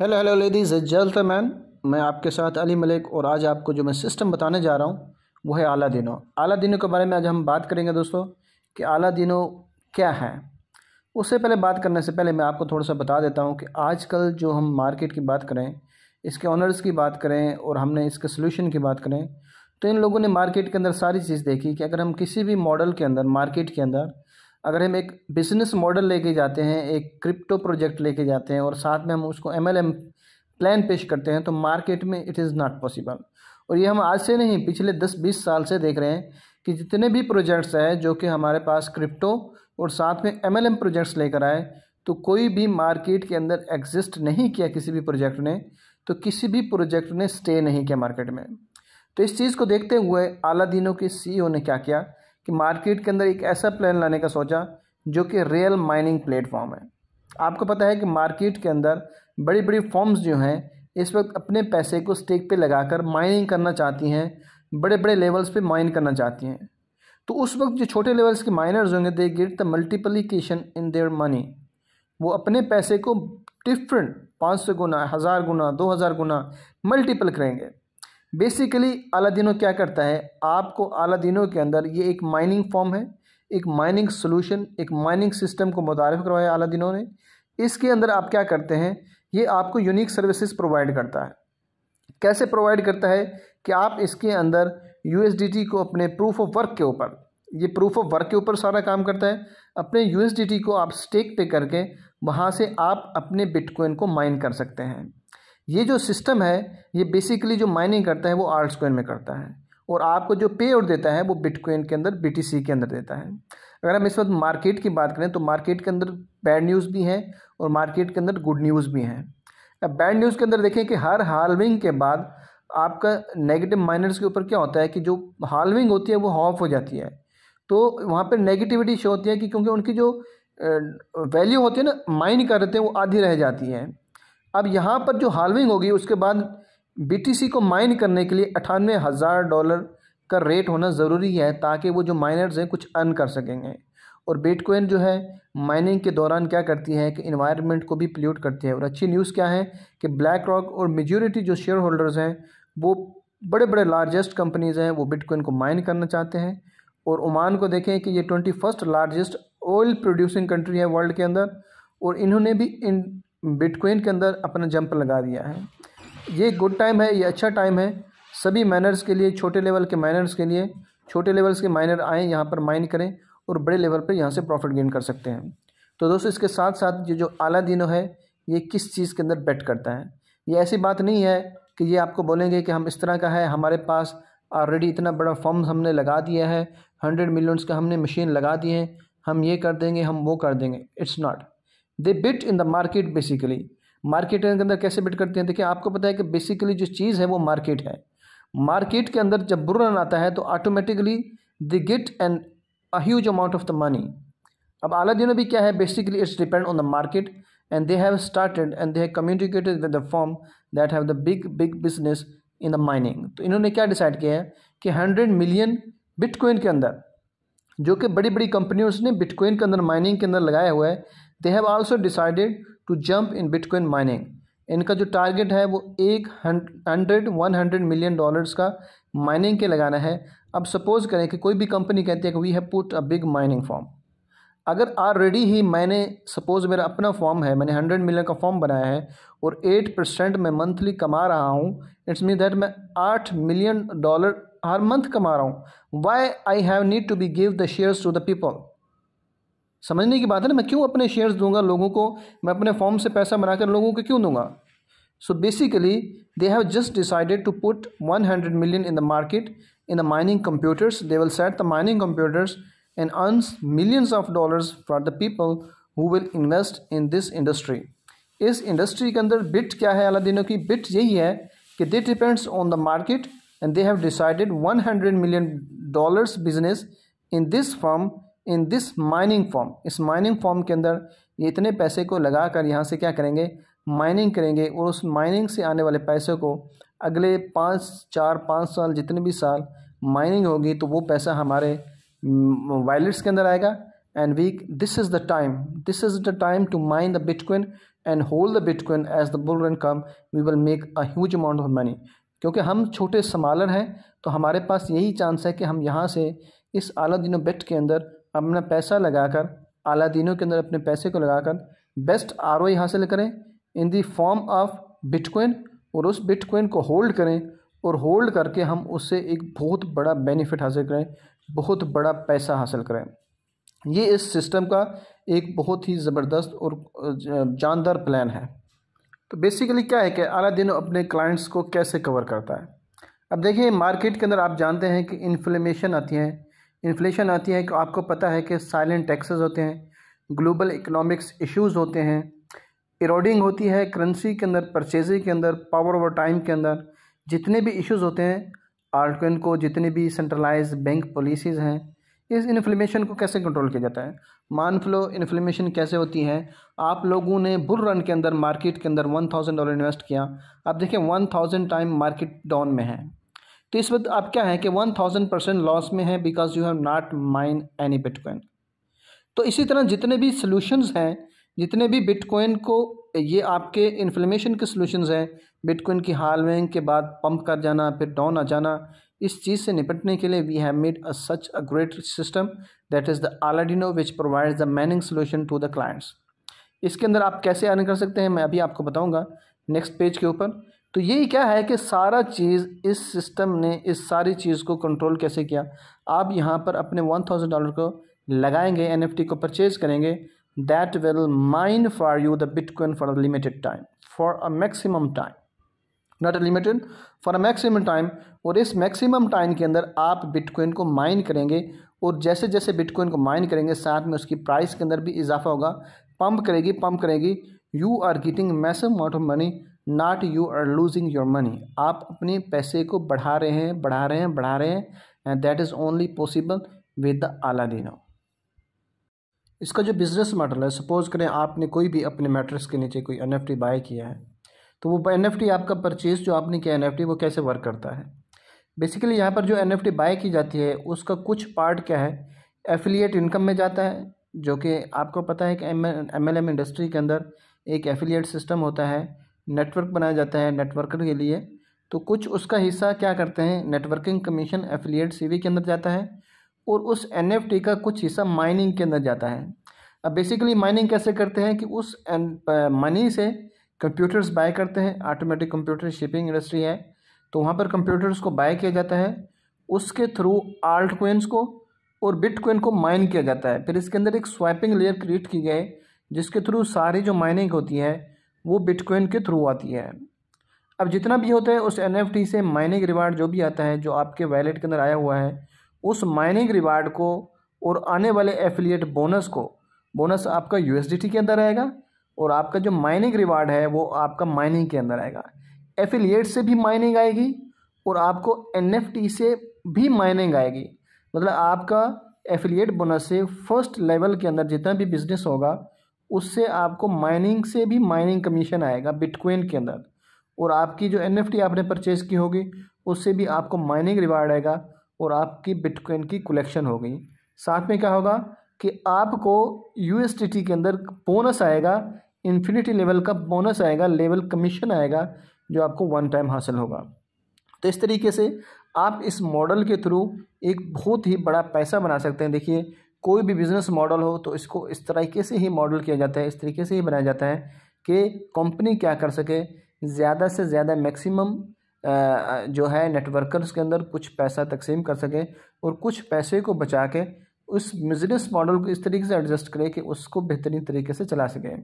hello hello ladies man मैं आपके साथ अली मलिक और आज आपको जो मैं सिस्टम बताने जा रहा हूँ वो है आला दिनों आला दिनों के बारे में आज हम बात करेंगे दोस्तों कि आला दिनों क्या है उससे पहले बात करने से पहले मैं आपको थोड़ा सा बता देता हूँ कि आजकल जो हम मार्केट की बात करें इसके ऑनर्स की बात करें और हमने इसके सोल्यूशन की बात करें तो इन लोगों ने मार्केट के अंदर सारी चीज़ देखी कि अगर हम किसी भी मॉडल के अंदर मार्केट के अंदर अगर हम एक बिजनेस मॉडल लेके जाते हैं एक क्रिप्टो प्रोजेक्ट लेके जाते हैं और साथ में हम उसको एम प्लान पेश करते हैं तो मार्केट में इट इज़ नॉट पॉसिबल और ये हम आज से नहीं पिछले दस बीस साल से देख रहे हैं कि जितने भी प्रोजेक्ट्स हैं जो कि हमारे पास क्रिप्टो और साथ में एम प्रोजेक्ट्स लेकर आए तो कोई भी मार्केट के अंदर एग्जिस्ट नहीं किया किसी भी प्रोजेक्ट ने तो किसी भी प्रोजेक्ट ने स्टे नहीं किया मार्केट में तो इस चीज़ को देखते हुए आला दिनों के सी e ने क्या किया कि मार्केट के अंदर एक ऐसा प्लान लाने का सोचा जो कि रियल माइनिंग प्लेटफॉर्म है आपको पता है कि मार्केट के अंदर बड़ी बड़ी फॉर्म्स जो हैं इस वक्त अपने पैसे को स्टेक पे लगाकर माइनिंग करना चाहती हैं बड़े बड़े लेवल्स पे माइन करना चाहती हैं तो उस वक्त जो छोटे लेवल्स के माइनर्स होंगे they get the multiplication in their money वो अपने पैसे को डिफरेंट पाँच सौ गुना हज़ार गुना दो हज़ार गुना मल्टीपल करेंगे बेसिकली दिनों क्या करता है आपको दिनों के अंदर ये एक माइनिंग फॉर्म है एक माइनिंग सोलूशन एक माइनिंग सिस्टम को मुतारफ़ करवाया दिनों ने इसके अंदर आप क्या करते हैं ये आपको यूनिक सर्विसेज प्रोवाइड करता है कैसे प्रोवाइड करता है कि आप इसके अंदर यू को अपने प्रूफ ऑफ वर्क के ऊपर ये प्रूफ ऑफ वर्क के ऊपर सारा काम करता है अपने यू को आप स्टेक पे करके वहाँ से आप अपने बिटकॉइन को माइन कर सकते हैं ये जो सिस्टम है ये बेसिकली जो माइनिंग करता है वो आर्ट्स कोइन में करता है और आपको जो पे आउट देता है वो बिटकॉइन के अंदर बी के अंदर देता है अगर हम इस वक्त मार्केट की बात करें तो मार्केट के अंदर बैड न्यूज़ भी हैं और मार्केट के अंदर गुड न्यूज़ भी हैं अब बैड न्यूज़ के अंदर देखें कि हर हालविंग के बाद आपका नेगेटिव माइनर्स के ऊपर क्या होता है कि जो हालविंग होती है वो हॉफ हो जाती है तो वहाँ पर नेगेटिविटी शो होती है कि क्योंकि उनकी जो वैल्यू होती है ना माइन करते हैं वो आधी रह जाती है अब यहाँ पर जो हालविंग होगी उसके बाद बीटीसी को माइन करने के लिए अठानवे हज़ार डॉलर का रेट होना ज़रूरी है ताकि वो जो माइनर्स हैं कुछ अर्न कर सकेंगे और बिटकॉइन जो है माइनिंग के दौरान क्या करती है कि इन्वायरमेंट को भी पल्यूट करती है और अच्छी न्यूज़ क्या है कि ब्लैक रॉक और मेजोरिटी जो शेयर होल्डर्स हैं वो बड़े बड़े लार्जेस्ट कंपनीज़ हैं वो बिटकॉइन को माइन करना चाहते हैं और ओमान को देखें कि ये twenty first largest oil producing country है वर्ल्ड के अंदर और इन्होंने भी इन बिटकॉइन के अंदर अपना जंप लगा दिया है ये गुड टाइम है ये अच्छा टाइम है सभी माइनर्स के लिए छोटे लेवल के माइनर्स के लिए छोटे लेवल्स के माइनर आएँ यहाँ पर माइन करें और बड़े लेवल पर यहाँ से प्रॉफिट गेन कर सकते हैं तो दोस्तों इसके साथ साथ ये जो आला दिनो है ये किस चीज़ के अंदर बेट करता है ये ऐसी बात नहीं है कि ये आपको बोलेंगे कि हम इस तरह का है हमारे पास ऑलरेडी इतना बड़ा फॉर्म हमने लगा दिया है हंड्रेड मिलियंस का हमने मशीन लगा दी है हम ये कर देंगे हम वो कर देंगे it's not the bit in the market basically market के अंदर कैसे बिट करते हैं देखिए आपको पता है कि बेसिकली जो चीज़ है वो मार्केट है मार्केट के अंदर जब बुरन आता है तो automatically they get an huge amount of the money अब दिनों भी क्या है basically it's depend on the market and they have started and they have communicated with the form that have the big big business in the mining तो इन्होंने क्या decide किया है कि हंड्रेड मिलियन बिटकॉइन के अंदर जो कि बड़ी बड़ी कंपनियों ने बिटकॉइन के अंदर माइनिंग के अंदर लगाया हुआ है they have also decided to jump in bitcoin mining इनका जो टारगेट है वो एक hundred one hundred million dollars का माइनिंग के लगाना है अब सपोज करें कि कोई भी कंपनी कहती है कि we have put a big mining form अगर ऑलरेडी ही मैंने सपोज़ मेरा अपना फॉर्म है मैंने हंड्रेड मिलियन का फॉर्म बनाया है और एट परसेंट मैं मंथली कमा रहा हूँ इट्स मीन दैट मैं आठ मिलियन डॉलर हर मंथ कमा रहा हूँ why I have need to be give the shares to the people समझने की बात है ना मैं क्यों अपने शेयर्स दूंगा लोगों को मैं अपने फॉर्म से पैसा बनाकर लोगों को क्यों दूंगा so basically they have just decided to put one hundred million in the market in the mining computers they will set the mining computers and earns millions of dollars for the people who will invest in this industry इस industry के अंदर bit क्या है अला दिनों की bit यही है कि they depends on the market and they have decided hundred million dollars business in this form in this mining form इस माइनिंग फॉर्म के अंदर ये इतने पैसे को लगा कर यहाँ से क्या करेंगे माइनिंग करेंगे और उस माइनिंग से आने वाले पैसे को अगले पाँच चार पाँच साल जितने भी साल माइनिंग होगी तो वो पैसा हमारे वॉलेट्स के अंदर आएगा and we this is the time this is the time to mine the bitcoin and hold the bitcoin as the bull run come we will make a huge amount of money क्योंकि हम छोटे समालर हैं तो हमारे पास यही chance है कि हम यहाँ से इस आला दिनों बेट के अंदर अपना पैसा लगाकर अला दिनों के अंदर अपने पैसे को लगाकर बेस्ट आर हासिल करें in the form of bitcoin और उस बिटकॉइन को होल्ड करें और होल्ड करके हम उससे एक बहुत बड़ा बेनिफिट हासिल करें बहुत बड़ा पैसा हासिल करें ये इस सिस्टम का एक बहुत ही ज़बरदस्त और जानदार प्लान है तो बेसिकली क्या है कि अला दिनों अपने क्लाइंट्स को कैसे कवर करता है अब देखिए मार्केट के अंदर आप जानते हैं कि इन्फ्लेमेशन आती है इन्फ्लेशन आती है कि आपको पता है कि साइलेंट टैक्सेस होते हैं ग्लोबल इकोनॉमिक्स इश्यूज़ होते हैं इरोडिंग होती है करेंसी के अंदर परचेजिंग के अंदर पावर ओवर टाइम के अंदर जितने भी इश्यूज़ होते हैं आर्टकॉइन को जितने भी सेंट्रलाइज बैंक पॉलिसीज़ हैं इस इन्फ्लेमेशन को कैसे कंट्रोल किया जाता है मान फ्लो इन्फ्लेमेशन कैसे होती है आप लोगों ने बुल रन के अंदर मार्केट के अंदर वन थाउजेंड डॉलर इन्वेस्ट किया आप देखें one thousand time market down में है तो इस वक्त आप क्या है कि वन थाउजेंड परसेंट लॉस में है because you have not mine any bitcoin तो इसी तरह जितने भी सोल्यूशन हैं जितने भी बिटकॉइन को ये आपके इन्फ्लेमेशन के सोल्यूशन हैं बिटकॉइन की हालविंग के बाद पंप कर जाना फिर डाउन आ जाना इस चीज़ से निपटने के लिए we have made a such a great system that is the Aladino which provides the mining solution to the clients इसके अंदर आप कैसे अर्न कर सकते हैं मैं अभी आपको बताऊंगा नेक्स्ट पेज के ऊपर तो यही क्या है कि सारा चीज़ इस सिस्टम ने इस सारी चीज़ को कंट्रोल कैसे किया आप यहाँ पर अपने वन थाउजेंड डॉलर को लगाएंगे एन को परचेज करेंगे that will mine for you the bitcoin for a limited time for a maximum time not a limited for a maximum time और इस मैक्सिमम टाइम के अंदर आप बिटकॉइन को माइन करेंगे और जैसे जैसे बिटकॉइन को माइन करेंगे साथ में उसकी प्राइस के अंदर भी इजाफा होगा पम्प करेगी पम्प करेगी you are getting massive amount of money not you are losing your money आप अपने पैसे को बढ़ा रहे हैं बढ़ा रहे हैं बढ़ा रहे हैं and that is only possible with the Aladino इसका जो बिज़नेस मॉडल है सपोज़ करें आपने कोई भी अपने मैट्रिक्स के नीचे कोई एन बाय किया है तो वो एन आपका परचेज़ जो आपने किया एन वो कैसे वर्क करता है बेसिकली यहाँ पर जो एन बाय की जाती है उसका कुछ पार्ट क्या है एफिलिएट इनकम में जाता है जो कि आपको पता है कि एम एम इंडस्ट्री के अंदर एक एफिलिएट सिस्टम होता है नेटवर्क बनाया जाता है नेटवर्कर के लिए तो कुछ उसका हिस्सा क्या करते हैं नेटवर्किंग कमीशन एफिलिएट सीवी के अंदर जाता है और उस एन का कुछ हिस्सा माइनिंग के अंदर जाता है अब बेसिकली माइनिंग कैसे करते हैं कि उस मनी से कंप्यूटर्स बाय करते हैं ऑटोमेटिक कंप्यूटर शिपिंग इंडस्ट्री है तो वहाँ पर कंप्यूटर्स को बाय किया जाता है उसके थ्रू आल्ट कोइंस को और कोइन को माइन किया जाता है फिर इसके अंदर एक स्वाइपिंग लेयर क्रिएट की गई जिसके थ्रू सारी जो माइनिंग होती है वो बिटकॉइन के थ्रू आती है अब जितना भी होता है उस एन से माइनिंग रिवार्ड जो भी आता है जो आपके वैलेट के अंदर आया हुआ है उस माइनिंग रिवार्ड को और आने वाले एफिलिएट बोनस को बोनस आपका यू के अंदर आएगा और आपका जो माइनिंग रिवार्ड है वो आपका माइनिंग के अंदर आएगा एफिलिएट से भी माइनिंग आएगी और आपको एन से भी माइनिंग आएगी मतलब आपका एफिलिएट बोनस से फर्स्ट लेवल के अंदर जितना भी बिजनेस होगा उससे आपको माइनिंग से भी माइनिंग कमीशन आएगा बिटकॉइन के अंदर और आपकी जो एन आपने परचेज़ की होगी उससे भी आपको माइनिंग रिवार्ड आएगा और आपकी बिटकॉइन की कलेक्शन गई साथ में क्या होगा कि आपको यू के अंदर बोनस आएगा इन्फिनिटी लेवल का बोनस आएगा लेवल कमीशन आएगा जो आपको वन टाइम हासिल होगा तो इस तरीके से आप इस मॉडल के थ्रू एक बहुत ही बड़ा पैसा बना सकते हैं देखिए कोई भी बिज़नेस मॉडल हो तो इसको इस तरीके से ही मॉडल किया जाता है इस तरीके से ही बनाया जाता है कि कंपनी क्या कर सके ज़्यादा से ज़्यादा मैक्सिमम जो है नेटवर्कर्स के अंदर कुछ पैसा तकसीम कर सके और कुछ पैसे को बचा के उस बिज़नेस मॉडल को इस तरीके से एडजस्ट करे कि उसको बेहतरीन तरीके से चला सकें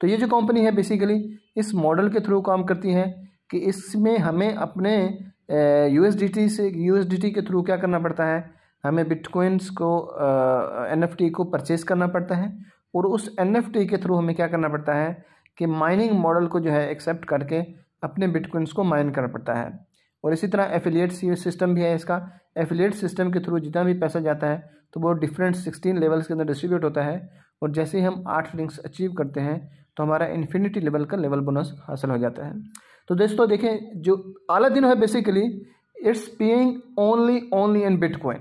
तो ये जो कंपनी है बेसिकली इस मॉडल के थ्रू काम करती है कि इसमें हमें अपने यू से यू के थ्रू क्या करना पड़ता है हमें बिटकॉइंस को एन को परचेस करना पड़ता है और उस एन के थ्रू हमें क्या करना पड़ता है कि माइनिंग मॉडल को जो है एक्सेप्ट करके अपने बिटकॉइंस को माइन करना पड़ता है और इसी तरह एफिलिएट सिस्टम भी है इसका एफिलिएट सिस्टम के थ्रू जितना भी पैसा जाता है तो वो डिफरेंट सिक्सटीन लेवल्स के अंदर डिस्ट्रीब्यूट होता है और जैसे ही हम आठ लिंक्स अचीव करते हैं तो हमारा इन्फिनिटी लेवल का लेवल बोनस हासिल हो जाता है तो दोस्तों देखें जो आला दिन है basically it's paying only only in bitcoin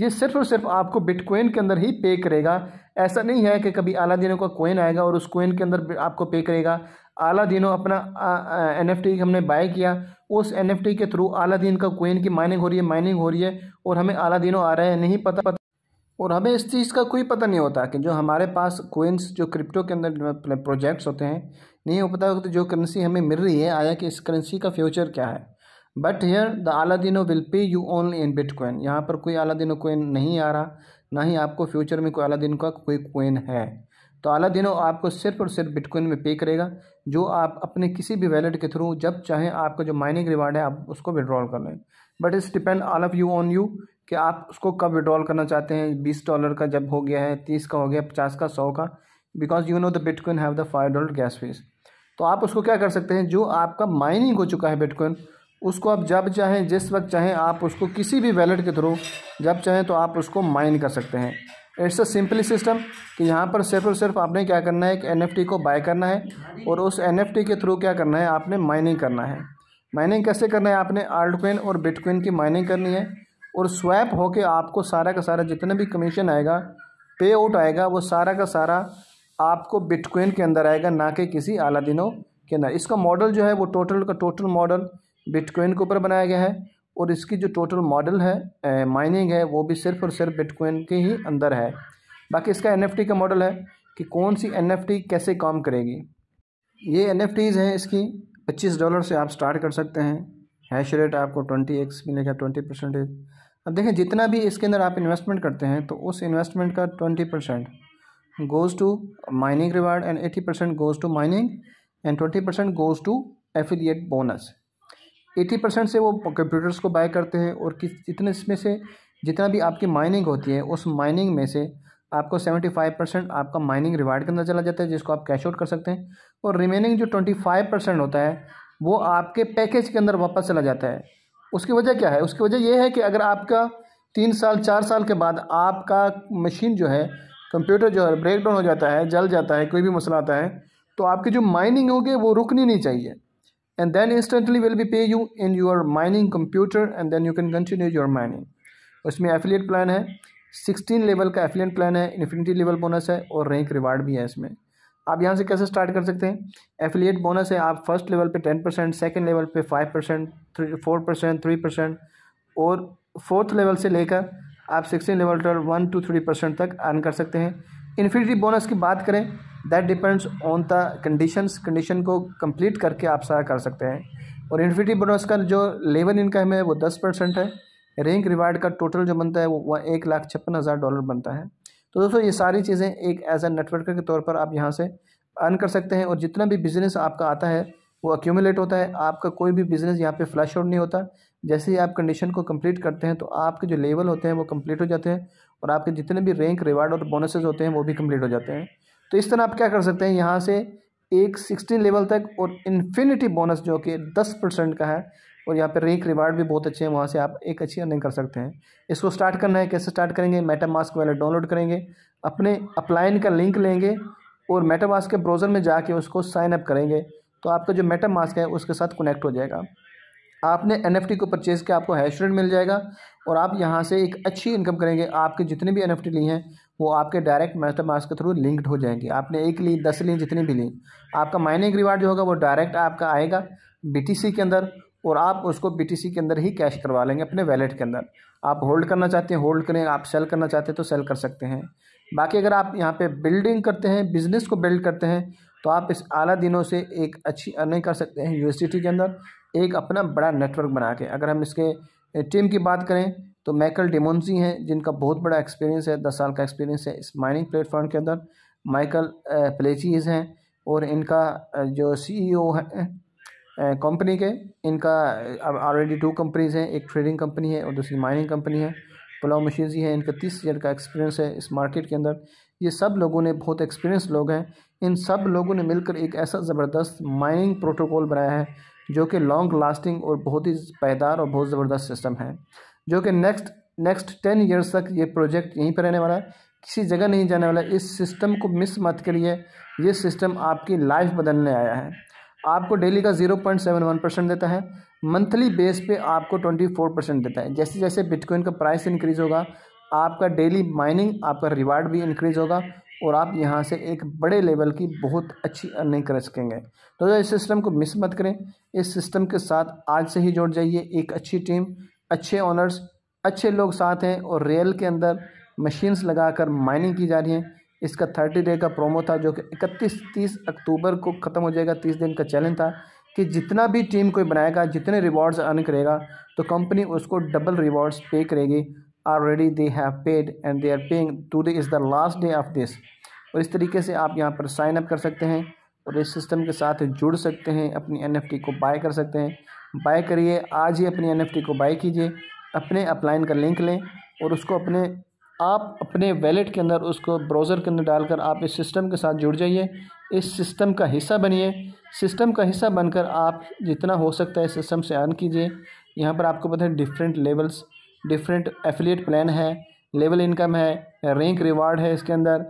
ये सिर्फ और सिर्फ आपको बिटकॉइन के अंदर ही पे करेगा ऐसा नहीं है कि कभी आला दिनों का कोइन आएगा और उस कोइन के अंदर आपको पे करेगा आला दिनों अपना एन एफ टी हमने बाय किया उस एन एफ टी के थ्रू आला दिन का कोइन की माइनिंग हो रही है माइनिंग हो रही है और हमें आला दिनों आ रहा है नहीं पता पता और हमें इस चीज़ का कोई पता नहीं होता कि जो हमारे पास कोइंस जो क्रिप्टो के अंदर प्रोजेक्ट्स होते हैं नहीं हो पता जो करेंसी हमें मिल रही है आया कि इस करेंसी का फ्यूचर क्या है but here the dino will pay you only in bitcoin यहाँ पर कोई दिनो कोइन नहीं आ रहा ना ही आपको फ्यूचर में कोई दिन का कोई कोइन है तो आलादिनो आपको सिर्फ और सिर्फ बिटकॉइन में पे करेगा जो आप अपने किसी भी वैलेट के थ्रू जब चाहें आपका जो माइनिंग रिवार्ड है आप उसको विड्रॉल कर लें but it's depend all of you on you कि आप उसको कब विड्रॉल करना चाहते हैं बीस डॉलर का जब हो गया है तीस का हो गया पचास का सौ का because you know the bitcoin have the five dollar gas fees तो आप उसको क्या कर सकते हैं जो आपका माइनिंग हो चुका है बिटकॉइन उसको आप जब चाहें जिस वक्त चाहें आप उसको किसी भी वैलेट के थ्रू जब चाहें तो आप उसको माइन कर सकते हैं इट्स अ सिंपली सिस्टम कि यहाँ पर सिर्फ और सिर्फ आपने क्या करना है एक एन को बाय करना है और उस एन के थ्रू क्या करना है आपने माइनिंग करना है माइनिंग कैसे करना है आपने आल्ट कोइन और बिटकॉइन की माइनिंग करनी है और स्वैप के आपको सारा का सारा जितना भी कमीशन आएगा पे आउट आएगा वो सारा का सारा आपको बिटकॉइन के अंदर आएगा ना कि किसी आला दिनों के अंदर इसका मॉडल जो है वो टोटल का टोटल मॉडल बिटकॉइन के ऊपर बनाया गया है और इसकी जो टोटल मॉडल है माइनिंग है वो भी सिर्फ और सिर्फ बिटकॉइन के ही अंदर है बाकी इसका एन का मॉडल है कि कौन सी एन कैसे काम करेगी ये एन हैं इसकी पच्चीस डॉलर से आप स्टार्ट कर सकते हैं हैश रेट आपको ट्वेंटी एक्स मिलेगा ट्वेंटी परसेंटेज अब देखें जितना भी इसके अंदर आप इन्वेस्टमेंट करते हैं तो उस इन्वेस्टमेंट का twenty percent goes to mining reward and eighty percent goes to mining and twenty percent goes to affiliate bonus eighty percent से वो कंप्यूटर्स को बाय करते हैं और किस इतने इसमें से जितना भी आपकी माइनिंग होती है उस माइनिंग में से आपको सेवेंटी फाइव परसेंट आपका माइनिंग रिवार्ड के अंदर चला जाता है जिसको आप कैश आउट कर सकते हैं और रिमेनिंग जो ट्वेंटी फाइव परसेंट होता है वो आपके पैकेज के अंदर वापस चला जाता है उसकी वजह क्या है उसकी वजह यह है कि अगर आपका तीन साल चार साल के बाद आपका मशीन जो है कंप्यूटर जो है ब्रेक डाउन हो जाता है जल जाता है कोई भी मसला आता है तो आपकी जो माइनिंग होगी वो रुकनी नहीं चाहिए and then instantly will be pay you in your mining computer and then you can continue your mining उसमें affiliate प्लान है 16 लेवल का affiliate प्लान है infinity लेवल बोनस है और रैंक रिवार्ड भी है इसमें आप यहाँ से कैसे स्टार्ट कर सकते हैं एफिलिएट बोनस है आप फर्स्ट लेवल पे टेन परसेंट सेकेंड लेवल पे five percent three four percent three percent और फोर्थ लेवल से लेकर आप सिक्सटीन लेवल पर वन टू थ्री परसेंट तक अर्न कर सकते हैं इन्फिनिटी बोनस की बात करें that depends on the conditions condition को कंप्लीट करके आप सारा कर सकते हैं और इन्फिटी बोनस का जो लेवल इनकम है वो दस परसेंट है रैंक रिवार्ड का टोटल जो बनता है वो एक लाख छप्पन हज़ार डॉलर बनता है तो दोस्तों ये सारी चीज़ें एक एज ए नेटवर्कर के तौर पर आप यहाँ से अर्न कर सकते हैं और जितना भी बिज़नेस आपका आता है वो अक्यूमुलेट होता है आपका कोई भी बिज़नेस यहाँ पे फ्लैश आउट नहीं होता जैसे ही आप कंडीशन को कंप्लीट करते हैं तो आपके जो लेवल होते हैं वो कंप्लीट हो जाते हैं और आपके जितने भी रैंक रिवार्ड और बोनसेज होते हैं वो भी कंप्लीट हो जाते हैं तो इस तरह आप क्या कर सकते हैं यहाँ से एक सिक्सटीन लेवल तक और इन्फिनिटी बोनस जो कि दस परसेंट का है और यहाँ पर रेक रिवार्ड भी बहुत अच्छे हैं वहाँ से आप एक अच्छी अर्निंग कर सकते हैं इसको स्टार्ट करना है कैसे स्टार्ट करेंगे मेटा मास्क वैलेट डाउनलोड करेंगे अपने अपलाइन का लिंक लेंगे और मेटा मास्क के ब्राउज़र में जाके उसको साइन अप करेंगे तो आपका जो मेटा मास्क है उसके साथ कनेक्ट हो जाएगा आपने एन को परचेज़ किया आपको हैश रेट मिल जाएगा और आप यहाँ से एक अच्छी इनकम करेंगे आपके जितने भी एन ली हैं वो आपके डायरेक्ट मास्टर मास्क के थ्रू लिंक्ड हो जाएंगे आपने एक ली दस ली जितनी भी ली आपका माइनिंग रिवार्ड जो होगा वो डायरेक्ट आपका आएगा बीटीसी के अंदर और आप उसको बीटीसी के अंदर ही कैश करवा लेंगे अपने वैलेट के अंदर आप होल्ड करना चाहते हैं होल्ड करें आप सेल करना चाहते हैं तो सेल कर सकते हैं बाकी अगर आप यहाँ पर बिल्डिंग करते हैं बिजनेस को बिल्ड करते हैं तो आप इस आला दिनों से एक अच्छी अर्निंग कर सकते हैं यूनिवर्सिटी के अंदर एक अपना बड़ा नेटवर्क बना के अगर हम इसके टीम की बात करें तो माइकल डिमोन्सी हैं जिनका बहुत बड़ा एक्सपीरियंस है दस साल का एक्सपीरियंस है इस माइनिंग प्लेटफॉर्म के अंदर माइकल प्लेचीज हैं और इनका जो सीईओ e है कंपनी के इनका अब ऑलरेडी टू कंपनीज हैं एक ट्रेडिंग कंपनी है और दूसरी माइनिंग कंपनी है पुलाव मशीनजी है इनका तीस ईयर का एक्सपीरियंस है इस मार्केट के अंदर ये सब लोगों ने बहुत एक्सपीरियंस लोग हैं इन सब लोगों ने मिलकर एक ऐसा ज़बरदस्त माइनिंग प्रोटोकॉल बनाया है जो कि लॉन्ग लास्टिंग और बहुत ही पैदार और बहुत ज़बरदस्त सिस्टम है जो कि नेक्स्ट नेक्स्ट टेन ईयर्स तक ये प्रोजेक्ट यहीं पर रहने वाला है किसी जगह नहीं जाने वाला इस सिस्टम को मिस मत करिए ये सिस्टम आपकी लाइफ बदलने आया है आपको डेली का zero point seven one percent देता है मंथली बेस पे आपको ट्वेंटी फोर परसेंट देता है जैसे जैसे बिटकॉइन का प्राइस इंक्रीज़ होगा आपका डेली माइनिंग आपका रिवार्ड भी इंक्रीज़ होगा और आप यहाँ से एक बड़े लेवल की बहुत अच्छी अर्निंग कर सकेंगे तो इस सिस्टम को मिस मत करें इस सिस्टम के साथ आज से ही जुड़ जाइए एक अच्छी टीम अच्छे ऑनर्स अच्छे लोग साथ हैं और रेल के अंदर मशीन्स लगाकर माइनिंग की जा रही है इसका थर्टी डे का प्रोमो था जो कि इकतीस तीस अक्टूबर को ख़त्म हो जाएगा तीस दिन का चैलेंज था कि जितना भी टीम कोई बनाएगा जितने रिवॉर्ड्स अर्न करेगा तो कंपनी उसको डबल रिवॉर्ड्स पे करेगी already they have paid and they are paying today is the last day of this और इस तरीके से आप यहाँ पर साइन अप कर सकते हैं और इस सिस्टम के साथ जुड़ सकते हैं अपनी एन को बाय कर सकते हैं बाय करिए आज ही अपनी एन को बाय कीजिए अपने अपलाइन का लिंक लें और उसको अपने आप अपने वैलेट के अंदर उसको ब्राउज़र के अंदर डालकर आप इस सिस्टम के साथ जुड़ जाइए इस सिस्टम का हिस्सा बनिए सिस्टम का हिस्सा बनकर आप जितना हो सकता है सिस्टम से अर्न कीजिए यहाँ पर आपको पता है different levels different affiliate plan है लेवल इनकम है रैंक रिवार्ड है इसके अंदर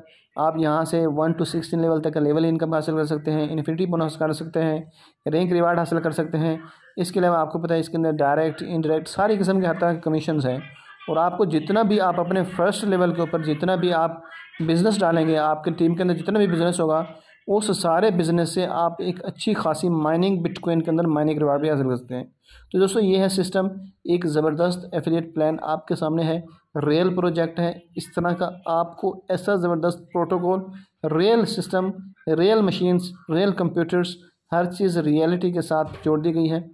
आप यहाँ से वन टू सिक्सटीन लेवल तक का लेवल इनकम हासिल कर सकते हैं इन्फिनिटी बोनस कर सकते हैं रैंक रिवार्ड हासिल कर सकते हैं इसके अलावा आपको पता है इसके अंदर डायरेक्ट इनडायरेक्ट सारी किस्म के हर तरह के कमीशन हैं और आपको जितना भी आप अपने फर्स्ट लेवल के ऊपर जितना भी आप बिज़नेस डालेंगे आपके टीम के अंदर जितना भी बिज़नेस होगा उस सारे बिज़नेस से आप एक अच्छी खासी माइनिंग बिटकॉइन के अंदर माइनिंग रिवार्ड भी हासिल कर सकते हैं तो दोस्तों ये है सिस्टम एक ज़बरदस्त एफिलिएट प्लान आपके सामने है रियल प्रोजेक्ट है इस तरह का आपको ऐसा ज़बरदस्त protocol real system real machines real computers हर चीज़ रियलिटी के साथ जोड़ दी गई है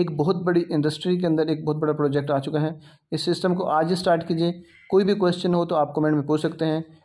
एक बहुत बड़ी इंडस्ट्री के अंदर एक बहुत बड़ा प्रोजेक्ट आ चुका है इस सिस्टम को आज ही स्टार्ट कीजिए कोई भी क्वेश्चन हो तो आप कमेंट में पूछ सकते हैं